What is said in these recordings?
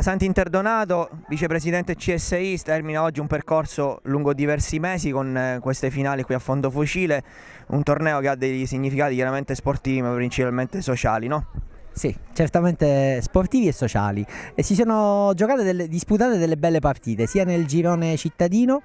Santi Sant'Interdonato, vicepresidente CSI, termina oggi un percorso lungo diversi mesi con eh, queste finali qui a fondo fucile, un torneo che ha dei significati chiaramente sportivi ma principalmente sociali, no? Sì, certamente sportivi e sociali. E si sono giocate delle, disputate delle belle partite, sia nel girone cittadino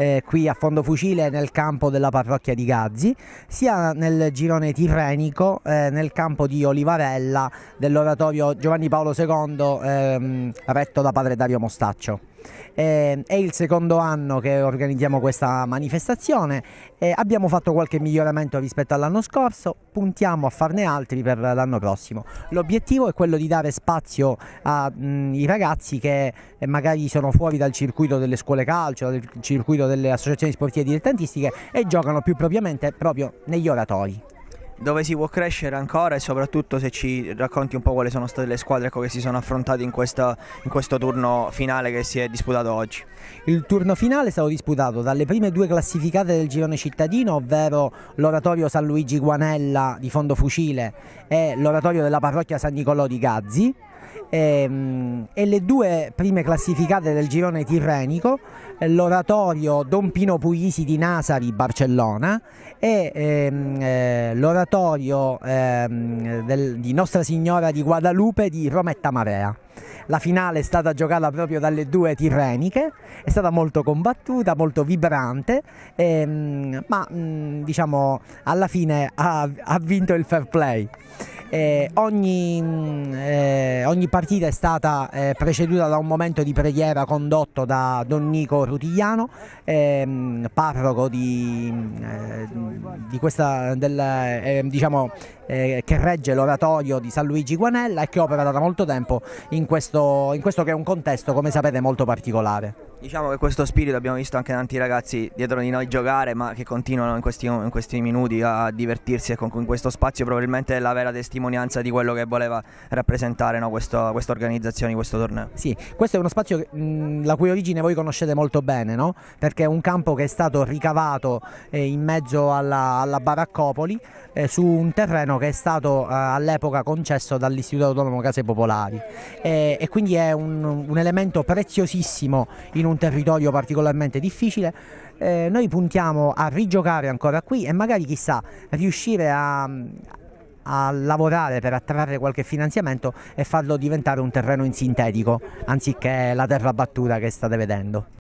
eh, qui a Fondofucile nel campo della parrocchia di Gazzi, sia nel girone tirrenico eh, nel campo di Olivarella dell'oratorio Giovanni Paolo II ehm, retto da padre Dario Mostaccio. Eh, è il secondo anno che organizziamo questa manifestazione, eh, abbiamo fatto qualche miglioramento rispetto all'anno scorso, puntiamo a farne altri per l'anno prossimo. L'obiettivo è quello di dare spazio ai mm, ragazzi che eh, magari sono fuori dal circuito delle scuole calcio, dal circuito delle associazioni sportive dilettantistiche e giocano più propriamente proprio negli oratori dove si può crescere ancora e soprattutto se ci racconti un po' quali sono state le squadre ecco, che si sono affrontate in, questa, in, questo turno finale che si è disputato oggi. Il turno finale è stato disputato dalle prime due classificate del girone cittadino, ovvero l'oratorio San Luigi Guanella di Fondo Fucile e l'oratorio della parrocchia San Nicolò di Gazzi e, ehm, e le due prime classificate del girone tirrenico, eh, l'oratorio Don Pino Puglisi di Nasari Barcellona e ehm, eh, l'oratorio ehm, del, di Nostra Signora di Guadalupe di Rometta Marea. La finale è stata giocata proprio dalle due tirreniche, è stata molto combattuta, molto vibrante, ehm, ma mh, mm, diciamo alla fine ha, ha vinto il fair play. Eh, ogni, eh, ogni, partita è stata eh, preceduta da un momento di preghiera condotto da Don Nico Rutigliano, ehm, parroco di, eh, di questa, del, eh, diciamo, eh, che regge l'oratorio di San Luigi Guanella e che opera da molto tempo in questo, in questo che è un contesto, come sapete, molto particolare. Diciamo che questo spirito abbiamo visto anche tanti ragazzi dietro di noi giocare, ma che continuano in questi, in questi minuti a divertirsi e con, con, questo spazio probabilmente è la vera testimonianza di quello che voleva rappresentare no, questa organizzazione, questo torneo. Sì, questo è uno spazio mh, la cui origine voi conoscete molto bene, no? perché è un campo che è stato ricavato eh, in mezzo alla, alla Baraccopoli eh, su un terreno che è stato eh, all'epoca concesso dall'Istituto Autonomo Case Popolari e, e quindi è un, un elemento preziosissimo in un territorio particolarmente difficile eh, noi puntiamo a rigiocare ancora qui e magari chissà riuscire a, a, lavorare per attrarre qualche finanziamento e farlo diventare un terreno in sintetico anziché la terra battuta che state vedendo.